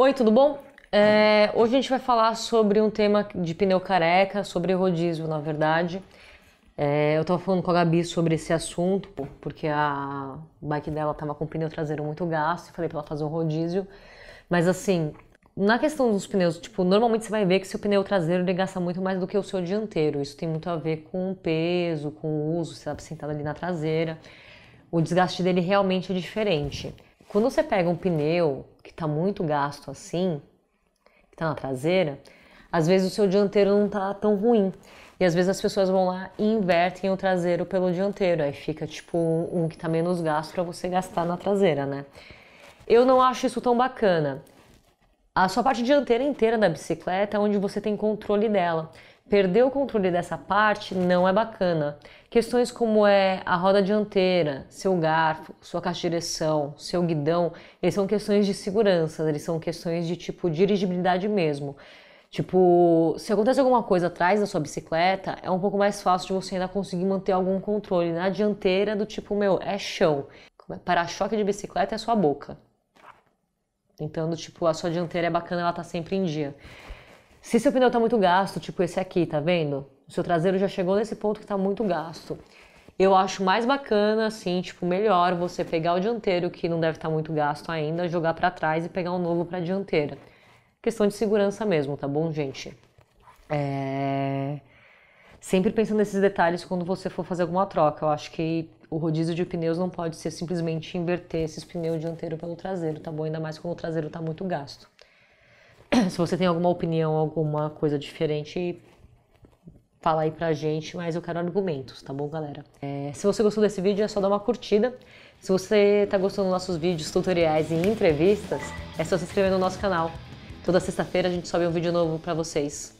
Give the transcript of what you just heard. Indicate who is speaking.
Speaker 1: Oi, tudo bom? É, hoje a gente vai falar sobre um tema de pneu careca, sobre rodízio, na verdade. É, eu estava falando com a Gabi sobre esse assunto, porque a bike dela estava com o pneu traseiro muito gasto, e falei para ela fazer um rodízio. Mas assim, na questão dos pneus, tipo, normalmente você vai ver que seu pneu traseiro ele gasta muito mais do que o seu dianteiro. Isso tem muito a ver com o peso, com o uso, você está sentado ali na traseira. O desgaste dele realmente é diferente. Quando você pega um pneu que está muito gasto assim, que está na traseira, às vezes o seu dianteiro não está tão ruim. E às vezes as pessoas vão lá e invertem o traseiro pelo dianteiro. Aí fica tipo um que está menos gasto para você gastar na traseira, né? Eu não acho isso tão bacana. A sua parte dianteira inteira da bicicleta é onde você tem controle dela. Perder o controle dessa parte não é bacana. Questões como é a roda dianteira, seu garfo, sua caixa de direção, seu guidão, eles são questões de segurança, eles são questões de tipo dirigibilidade mesmo. Tipo, se acontece alguma coisa atrás da sua bicicleta, é um pouco mais fácil de você ainda conseguir manter algum controle. Na dianteira, do tipo, meu, é chão. Para-choque de bicicleta é sua boca. Então, do tipo, a sua dianteira é bacana, ela tá sempre em dia. Se seu pneu está muito gasto, tipo esse aqui, tá vendo? O seu traseiro já chegou nesse ponto que está muito gasto. Eu acho mais bacana, assim, tipo, melhor você pegar o dianteiro que não deve estar tá muito gasto ainda, jogar para trás e pegar um novo para dianteira. Questão de segurança mesmo, tá bom, gente? É... Sempre pensando nesses detalhes quando você for fazer alguma troca. Eu acho que o rodízio de pneus não pode ser simplesmente inverter esses pneus dianteiro pelo traseiro, tá bom? Ainda mais quando o traseiro tá muito gasto se você tem alguma opinião, alguma coisa diferente, fala aí pra gente, mas eu quero argumentos, tá bom, galera? É, se você gostou desse vídeo, é só dar uma curtida. Se você tá gostando dos nossos vídeos, tutoriais e entrevistas, é só se inscrever no nosso canal. Toda sexta-feira a gente sobe um vídeo novo para vocês.